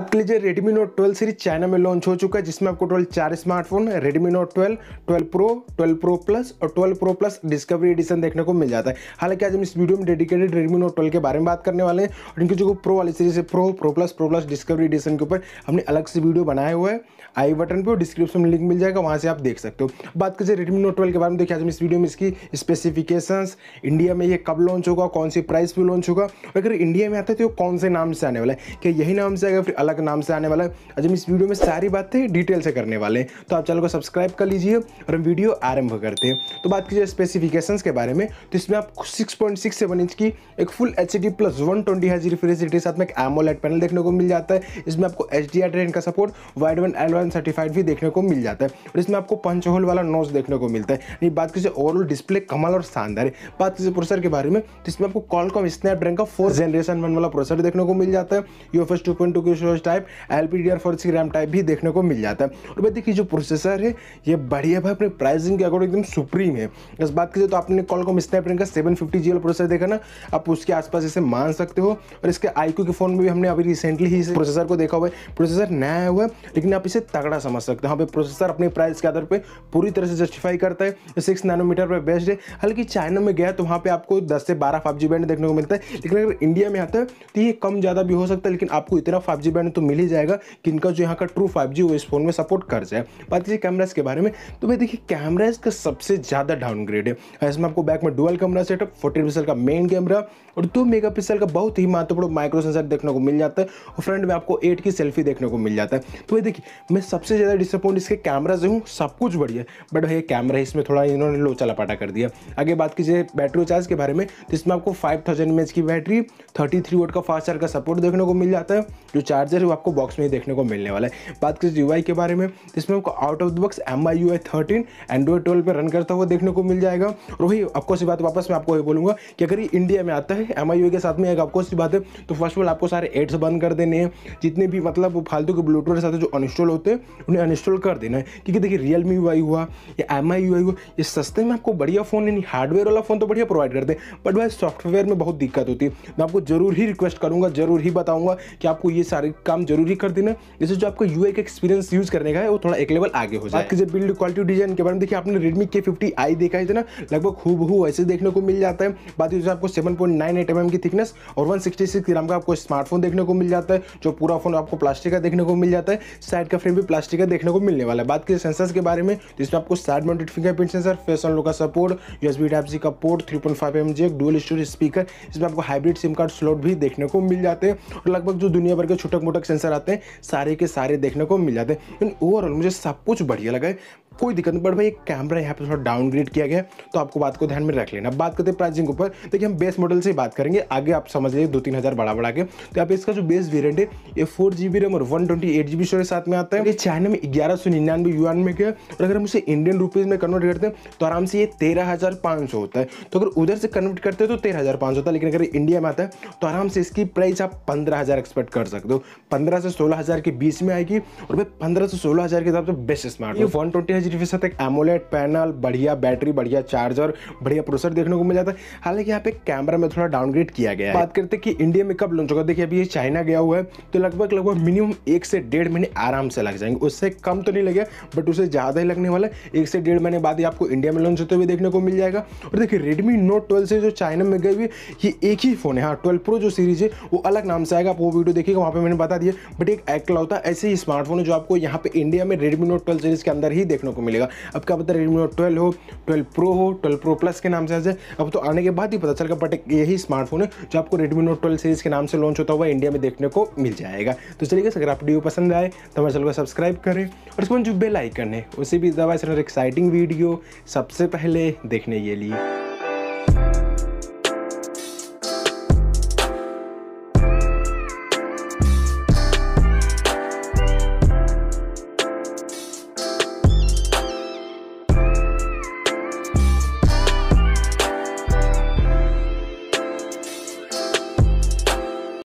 आपके लिए लीजिए Redmi Note 12 सीरीज चाइना में लॉन्च हो चुका है जिसमें आपको टोटल चार smartphone Redmi Note 12, 12 Pro, 12 Pro Plus और 12 Pro Plus डिस्कवरी एडिशन देखने को मिल जाता है हालांकि आज हम इस वीडियो में डेडिकेटेड Redmi Note 12 के बारे में बात करने वाले हैं और इनकी जो प्रो वाली सीरीज है pro pro plus pro plus discovery edition के ऊपर हमने अलग से वीडियो बनाए हुए हैं आई बटन पर डिस्क्रिप्शन में लिंक मिल जाएगा वहाँ से आप देख सकते हो बात करिए रेडमी नोट ट्वेल्व के बारे में देखिए आज हम इस वीडियो में इसकी स्पेसिफिकेशन इंडिया में ये कब लॉन्च होगा कौन सी प्राइस पर लॉन्च होगा अगर इंडिया में आता है तो कौन से नाम से आने वाला है क्या यही नाम से अगर फिर वाला के नाम से आने वाला है आज हम इस वीडियो में सारी बातें डिटेल से करने वाले हैं तो आप चैनल को सब्सक्राइब कर लीजिए और हम वीडियो आरंभ करते हैं तो बात कीजिए स्पेसिफिकेशंस के बारे में तो इसमें आप 6.67 इंच की एक full H D plus one twenty हज रिफ्रेजरेटर के साथ में एक एमोलेट पैनल देखने को मिल जाता है इसमें आपको एच डी आर का support Widevine L one certified भी देखने को मिल जाता है और इसमें आपको पंच होल वाला नोज देखने को मिलता है यानी बात कीजिए ओवरऑल डिस्प्ले कमल और शानदार है बात कीजिए प्रोसेसर के बारे में तो इसमें आपको कॉलकॉम स्नैपड्रैगन का फोर्थ जनरेशन वन वाला प्रोसेसर देखने को मिल जाता है U F S two point two की storage type L P D R four C RAM type भी देखने को मिल जाता है और भाई देखिए जो प्रोसेसर है ये बढ़िया भाई अपने प्राइसिंग के अकॉर्डिंग एकदम सुप्रीम है इस बात की तो आपने कॉल कॉलकॉम स्नैपड्रैगन का सेवन फिफ्टी जी प्रोसेसर देखा ना आप उसके आसपास इसे मान सकते हो और इसके आईक्यू के फोन में भी हमने अभी रिसेंटली ही इस प्रोसेसर को देखा हुआ है प्रोसेसर नया आया हुआ है लेकिन आप इसे तगड़ा समझ सकते हो हाँ भाई प्रोसेसर अपने प्राइस के आधार पर पूरी तरह से जस्टिफाई करता है सिक्स नैनोमीटर पर बेस्ट है हालांकि चाइना में गया तो वहाँ पर आपको दस से बारह फाइव जी बैंड देखने को मिलता है लेकिन अगर इंडिया में आता है तो ये कम ज़्यादा भी हो सकता है लेकिन आपको इतना फाइव जी बैंड तो मिल ही जाएगा कि इनका जो यहाँ का ट्रू फाइव जी इस फ़ोन में सपोर्ट कर जाए बात कीजिए कैमराज के बारे में तो भाई देखिए कैमराज का सबसे ज़्यादा डाउनग्रेड है हाँ, इसमें आपको बैक में dual camera setup forty pixel का मेन कैमरा और दो मेगा का बहुत ही महत्वपूर्ण माइक्रो सेंसर देखने को मिल जाता है और फ्रंट में आपको एट की सेल्फी देखने को मिल जाता है तो भाई देखिए मैं सबसे ज़्यादा डिसअपॉइंट इसके कैमरा से हूँ सब कुछ बढ़िया बट भाई कैमरा इसमें थोड़ा इन्होंने लो चलापाटा कर दिया आगे बात कीजिए बैटरी चार्ज के बारे में तो इसमें आपको फाइव थाउजेंड की बैटरी थर्टी थ्री का फास्ट चार्ज का सपोर्ट देखने को मिल जाता है जो चार चार्जर है वो आपको बॉक्स में ही देखने को मिलने वाला है बात करें यू के बारे में इसमें आपको out of the box M I U I thirteen android twelve पर रन करता हुआ देखने को मिल जाएगा और वही आपको सी बात वापस मैं आपको ये बोलूँगा कि अगर ये इंडिया में आता है एम आई यू के साथ में एक आपको सी बात है तो फर्स्ट ऑफ ऑल आपको सारे एड्स बंद कर देने हैं जितने भी मतलब फालतू के ब्लूटूथ के साथ जो अनस्टॉल होते हैं उन्हें अनस्टॉल कर देना है क्योंकि देखिए रियल मी हुआ हुआ या एम आई हुआ ये सस्ते में आपको बढ़िया फ़ोन नहीं हार्डवेयर वाला फ़ोन तो बढ़िया प्रोवाइड करते हैं बट भाई सॉफ्टवेयर में बहुत दिक्कत होती है मैं आपको ज़रूर ही रिक्वेस्ट करूँगा ज़रूर ही बताऊँगा कि आपको ये सारी काम जरूरी कर देना जैसे जो आपको यू का एक्सपीरियंस यूज करने का है वो थोड़ा एक लेवल आगे हो जाए आपकी बिल्ड क्वालिटी डिजाइन के बारे में देखिए आपने रेडमी के फिफ्टी आई देखा है ना लगभग खूब हु ऐसे देखने को मिल जाता है बात जो आपको seven point nine eight M की थिकनेस और वन सिक्सटी सिक्स ग्राम का आपको स्मार्टफोन देखने को मिल जाता है जो पूरा फोन आपको प्लास्टिक का देखने को मिल जाता है साइड का फ्रेम भी प्लास्टिक का देखने को मिलने वाला है बात की सेंसर्स के बारे में जिसमें आपको तो side mounted fingerprint sensor face unlock का सपोर्ट यूएसबी टाइप सी का port three point five M G dual stereo speaker इसमें आपको हाइब्रिड सिम कार्ड स्लॉट भी देखने को मिल जाते हैं और लगभग जो दुनिया भर के छोटे मोटक सेंसर आते हैं सारे के सारे देखने को मिल जाते हैं ओवरऑल मुझे सब कुछ बढ़िया लगा है कोई दिक्कत नहीं बट भाई एक कैमरा यहाँ पे थोड़ा डाउनग्रेड किया गया तो आपको बात को ध्यान में रख लेना बात करते हैं प्राइसिंग ऊपर देखिए हम बेस मॉडल से बात करेंगे आगे आप समझ लीजिए दो तीन हज़ार बड़ा बड़ा के तो आप इसका जो बेस वेरियंट है ये फोर जी बी रैम और one twenty eight G B storage साथ में आता है ये चाइना में ग्यारह सौ निन्यानवे यूएन में गया और अगर हम उसे इंडियन रुपीज़ में कन्वर्ट करते हैं तो आराम से ये तेरह हज़ार पाँच सौ होता है तो अगर उधर से कन्वर्ट करते हैं तो तेरह हज़ार पाँच सौ होता है लेकिन अगर इंडिया में आता है तो आराम से इसकी प्राइस आप पंद्रह हज़ार एक्सपेक्ट कर सकते हो पंद्रह से सोलह हज़ार के बीच में आएगी और भाई पंद्रह से सोलह हज़ार के हिसाब से best smart one twenty device साथ एक एमोलेट पैनल बढ़िया बैटरी बढ़िया चार्जर बढ़िया प्रोसेसर देखने को मिल जाता है हालांकि यहाँ पे कैमरा में थोड़ा डाउनग्रेड किया गया है बात करते हैं कि इंडिया में कब लॉन्च होगा देखिए अभी ये चाइना गया हुआ है तो लगभग लगभग मिनिमम एक से डेढ़ महीने आराम से लग जाएंगे उससे कम तो नहीं लगे बट उससे ज़्यादा ही लगने वाला है एक से डेढ़ महीने बाद ही आपको इंडिया में लॉन्च होते हुए देखने को मिल जाएगा और देखिए रेडमी नोट ट्वेल्व से जो चाइना में गई हुई ये एक ही फोन है हाँ ट्वेल्व प्रो जो सीरीज है वो अलग नाम से आएगा आप वो वीडियो देखिएगा वहाँ पर मैंने बता दिया बट एक एक्ला एकलौता ऐसे ही स्मार्टफोन है जो आपको यहाँ पे इंडिया में रेडमी नोट ट्वेल्व सीरीज के अंदर ही देखने को को मिलेगा अब क्या पता रेडमी नोट ट्वेल्व हो ट्वेल्व प्रो हो ट्वेल्व प्रो प्लस के नाम से आ अब तो आने के बाद ही पता चलेगा बट यही स्मार्टफोन है जो आपको रेडमी नोट ट्वेल्व सीरीज़ के नाम से लॉन्च होता हुआ इंडिया में देखने को मिल जाएगा तो चलिए अगर आप वीडियो पसंद आए तो हमारे चैनल को सब्सक्राइब करें और इसको जो बेल आइकन है उसे भी दबाए सर एक्साइटिंग वीडियो सबसे पहले देखने के लिए